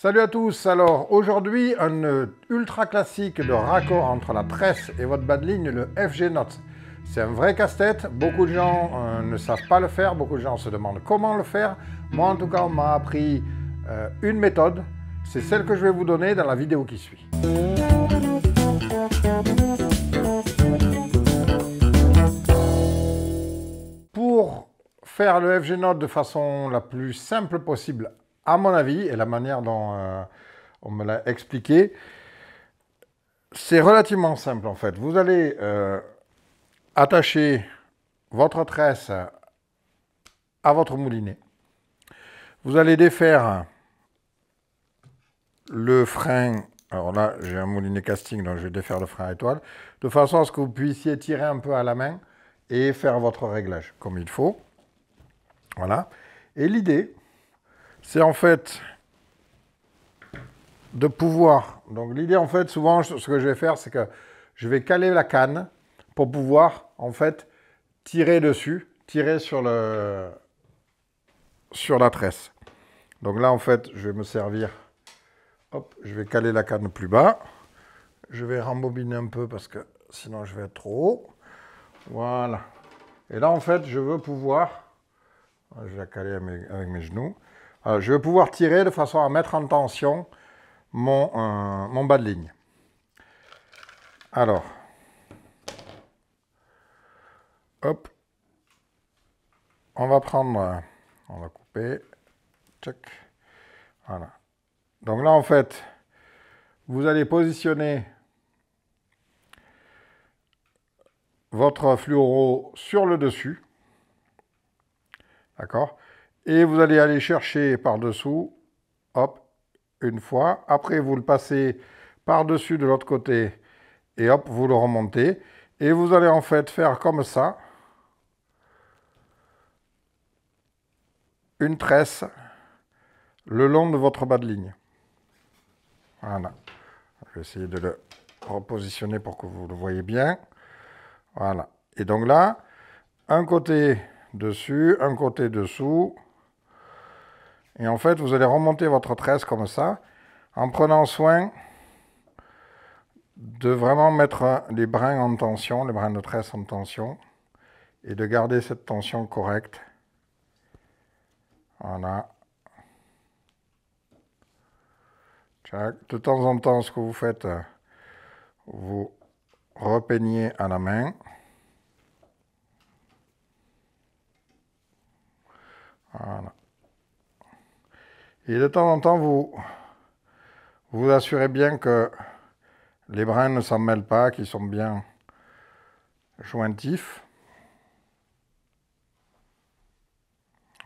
Salut à tous, alors aujourd'hui un euh, ultra classique de raccord entre la presse et votre bas ligne, le FG Note. C'est un vrai casse-tête, beaucoup de gens euh, ne savent pas le faire, beaucoup de gens se demandent comment le faire. Moi en tout cas on m'a appris euh, une méthode, c'est celle que je vais vous donner dans la vidéo qui suit. Pour faire le FG Note de façon la plus simple possible à mon avis, et la manière dont euh, on me l'a expliqué, c'est relativement simple en fait. Vous allez euh, attacher votre tresse à votre moulinet. Vous allez défaire le frein. Alors là, j'ai un moulinet casting, donc je vais défaire le frein à étoile, de façon à ce que vous puissiez tirer un peu à la main et faire votre réglage comme il faut. Voilà. Et l'idée, c'est en fait de pouvoir. Donc l'idée en fait, souvent, ce que je vais faire, c'est que je vais caler la canne pour pouvoir en fait tirer dessus, tirer sur le sur la tresse. Donc là en fait, je vais me servir. Hop, je vais caler la canne plus bas. Je vais rembobiner un peu parce que sinon je vais être trop haut. Voilà. Et là en fait, je veux pouvoir. Je vais la caler avec mes genoux. Euh, je vais pouvoir tirer de façon à mettre en tension mon, euh, bas de ligne. Alors, hop, on va prendre, euh, on va couper, check, voilà. Donc là, en fait, vous allez positionner votre fluoro sur le dessus, d'accord et vous allez aller chercher par-dessous, hop, une fois. Après, vous le passez par-dessus de l'autre côté et hop, vous le remontez. Et vous allez en fait faire comme ça. Une tresse le long de votre bas de ligne. Voilà. Je vais essayer de le repositionner pour que vous le voyez bien. Voilà. Et donc là, un côté dessus, un côté dessous. Et en fait, vous allez remonter votre tresse comme ça, en prenant soin de vraiment mettre les brins en tension, les brins de tresse en tension, et de garder cette tension correcte. Voilà. De temps en temps, ce que vous faites, vous repeignez à la main. Voilà. Et de temps en temps, vous vous, assurez bien que les brins ne s'en mêlent pas, qu'ils sont bien jointifs.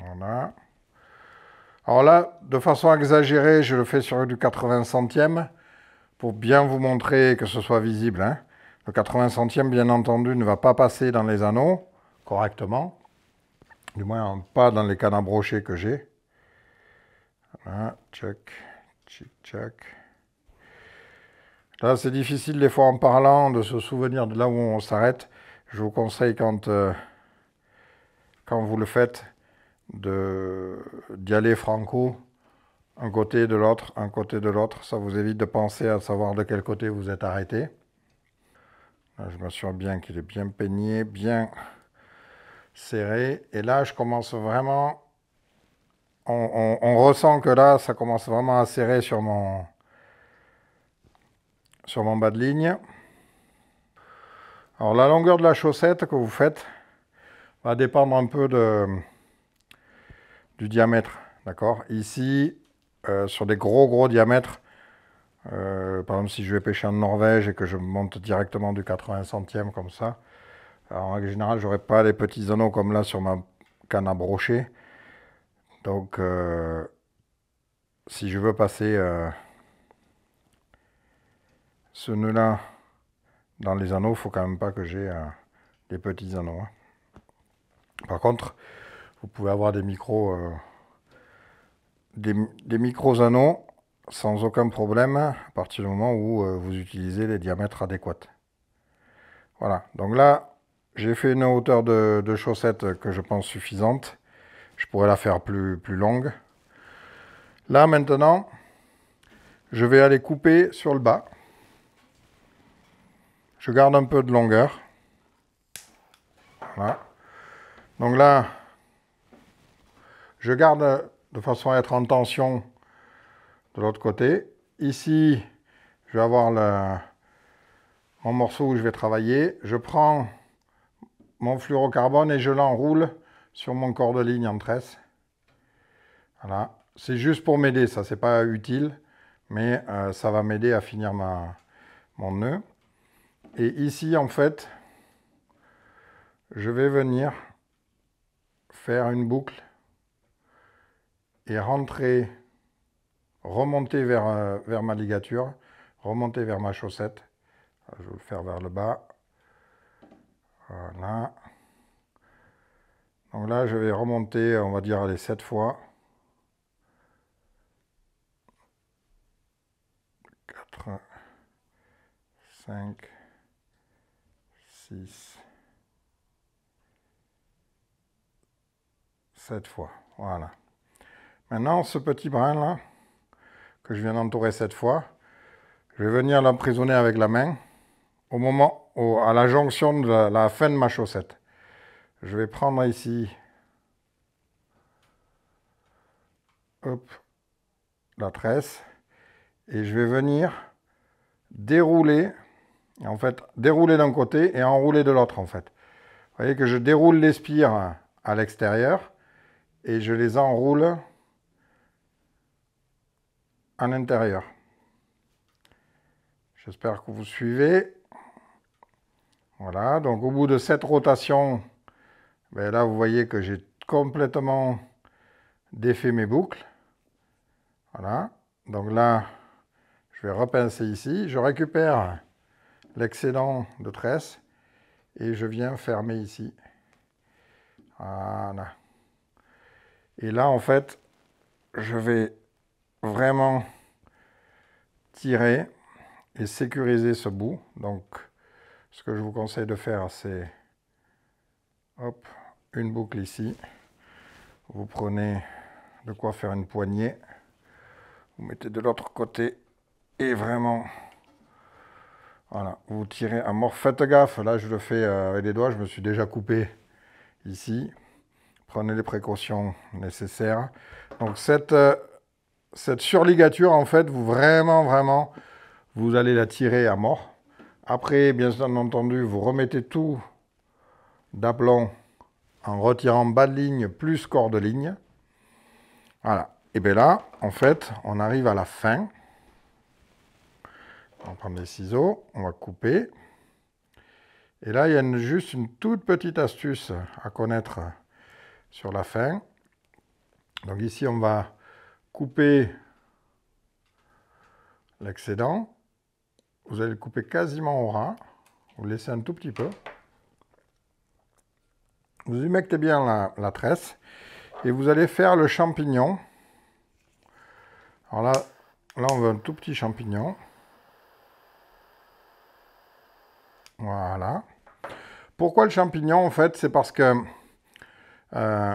Voilà. Alors là, de façon exagérée, je le fais sur du 80 centièmes pour bien vous montrer que ce soit visible. Hein. Le 80 centièmes, bien entendu, ne va pas passer dans les anneaux correctement, du moins pas dans les canards brochés que j'ai. Ah, check, Là, c'est difficile des fois en parlant de se souvenir de là où on s'arrête. Je vous conseille quand, euh, quand vous le faites d'y aller franco, un côté de l'autre, un côté de l'autre. Ça vous évite de penser à savoir de quel côté vous êtes arrêté. Là, je m'assure bien qu'il est bien peigné, bien serré. Et là, je commence vraiment on, ressent que là, ça commence vraiment à serrer sur mon, sur mon bas de ligne. Alors la longueur de la chaussette que vous faites va dépendre un peu de, du diamètre. D'accord Ici, euh, sur des gros gros diamètres, euh, par exemple si je vais pêcher en Norvège et que je monte directement du 80 centième comme ça, en règle générale, n'aurai pas les petits anneaux comme là sur ma canne à brocher. Donc, euh, si je veux passer euh, ce nœud-là dans les anneaux, il ne faut quand même pas que j'ai euh, des petits anneaux. Hein. Par contre, vous pouvez avoir des micros, des, micros anneaux sans aucun problème à partir du moment où vous utilisez les diamètres adéquats. Voilà, donc là, j'ai fait une hauteur de, de chaussettes que je pense suffisante. Je pourrais la faire plus, plus longue. Là, maintenant, je vais aller couper sur le bas. Je garde un peu de longueur. Donc là, je garde de façon à être en tension de l'autre côté. Ici, je vais avoir le, mon morceau où je vais travailler. Je prends mon fluorocarbone et je l'enroule sur mon corps de ligne en tresse. Voilà, c'est juste pour m'aider, ça c'est pas utile, mais euh, ça va m'aider à finir ma, mon nœud. Et ici en fait, je vais venir faire une boucle et rentrer, remonter vers, euh, vers ma ligature, remonter vers ma chaussette. Je vais le faire vers le bas. Voilà. Donc là, je vais remonter, on va dire, les 7 fois. 4, 5, 6, 7 fois. Voilà. Maintenant, ce petit brin là, que je viens d'entourer cette fois, je vais venir l'emprisonner avec la main au moment, à la jonction de la fin de ma chaussette. Je vais prendre ici. la tresse. Et je vais venir dérouler. En fait, dérouler d'un côté et enrouler de l'autre, en fait. Vous voyez que je déroule les spires à l'extérieur et je les enroule à l'intérieur. J'espère que vous suivez. Voilà, donc au bout de cette rotation, ben là, vous voyez que j'ai complètement défait mes boucles. Voilà. Donc là, je vais repincer ici. Je récupère l'excédent de tresse et je viens fermer ici. Voilà. Et là, en fait, je vais vraiment tirer et sécuriser ce bout. Donc, ce que je vous conseille de faire, c'est... Hop, une boucle ici. Vous prenez de quoi faire une poignée. Vous mettez de l'autre côté et vraiment, voilà, vous tirez à mort. Faites gaffe, là je le fais euh, avec les doigts, je me suis déjà coupé ici. Prenez les précautions nécessaires. Donc cette, euh, cette surligature, en fait, vous vraiment, vraiment, vous allez la tirer à mort. Après, bien entendu, vous remettez tout d'aplomb en retirant bas de ligne plus corps de ligne. Voilà. Et bien là, en fait, on arrive à la fin. On va prendre les ciseaux, on va couper. Et là, il y a juste une toute petite astuce à connaître sur la fin. Donc ici, on va couper l'excédent. Vous allez le couper quasiment au ras. Vous laissez un tout petit peu. Vous humectez bien la, tresse et vous allez faire le champignon. Alors là, on veut un tout petit champignon. Voilà. Pourquoi le champignon en fait C'est parce que euh,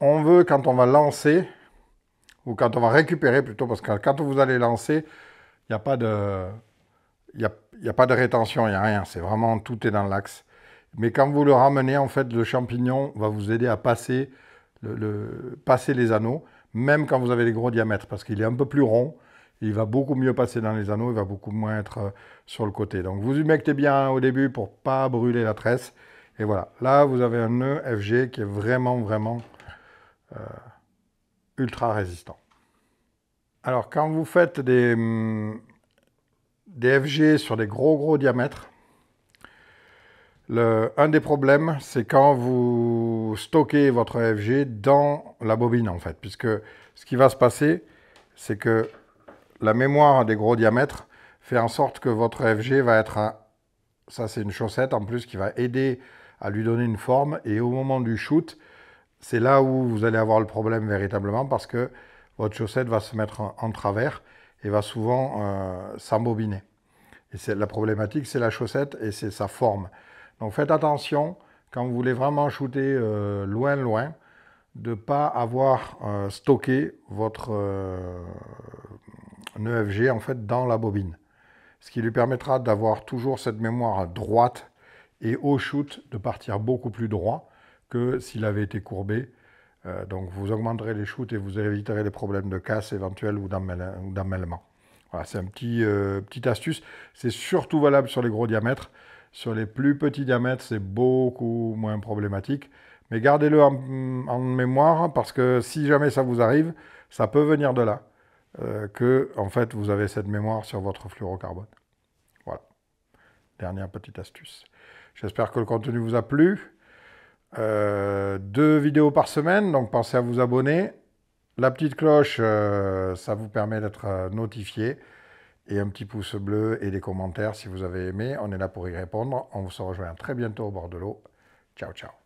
on veut quand on va lancer, ou quand on va récupérer plutôt, parce que quand vous allez lancer, il n'y a pas de... Il a, a, pas de rétention, il n'y a rien. C'est vraiment tout est dans l'axe. Mais quand vous le ramenez, en fait, le champignon va vous aider à passer, les anneaux, même quand vous avez des gros diamètres, parce qu'il est un peu plus rond, il va beaucoup mieux passer dans les anneaux, il va beaucoup moins être euh, sur le côté. Donc vous humectez bien au début pour pas brûler la tresse. Et voilà, là vous avez un nœud FG qui est vraiment, vraiment euh, ultra résistant. Alors quand vous faites des, hum, des FG sur des gros, gros diamètres, un des problèmes, c'est quand vous stockez votre EFG dans la bobine, en fait, puisque ce qui va se passer, c'est que la mémoire des gros diamètres fait en sorte que votre EFG va être Ça, c'est une chaussette, en plus, qui va aider à lui donner une forme, et au moment du shoot, c'est là où vous allez avoir le problème véritablement, parce que votre chaussette va se mettre en, travers et va souvent euh, s'embobiner. Et la problématique, c'est la chaussette et c'est sa forme. Donc faites attention quand vous voulez vraiment shooter euh, loin, loin, de ne pas avoir euh, stocké votre euh, e G en fait dans la bobine. Ce qui lui permettra d'avoir toujours cette mémoire droite et au shoot de partir beaucoup plus droit que s'il avait été courbé. Euh, donc vous augmenterez les shoots et vous éviterez les problèmes de casse éventuels ou d'emmêlement. Voilà, c'est une petit, petite astuce. C'est surtout valable sur les gros diamètres. Sur les plus petits diamètres, c'est beaucoup moins problématique. Mais gardez-le en, mémoire parce que si jamais ça vous arrive, ça peut venir de là euh, que en fait vous avez cette mémoire sur votre fluorocarbone. Voilà. Dernière petite astuce. J'espère que le contenu vous a plu. Euh, deux vidéos par semaine, donc pensez à vous abonner. La petite cloche, euh, ça vous permet d'être notifié et un petit pouce bleu et des commentaires si vous avez aimé. On est là pour y répondre. On vous se rejoint très bientôt au bord de l'eau. Ciao, ciao.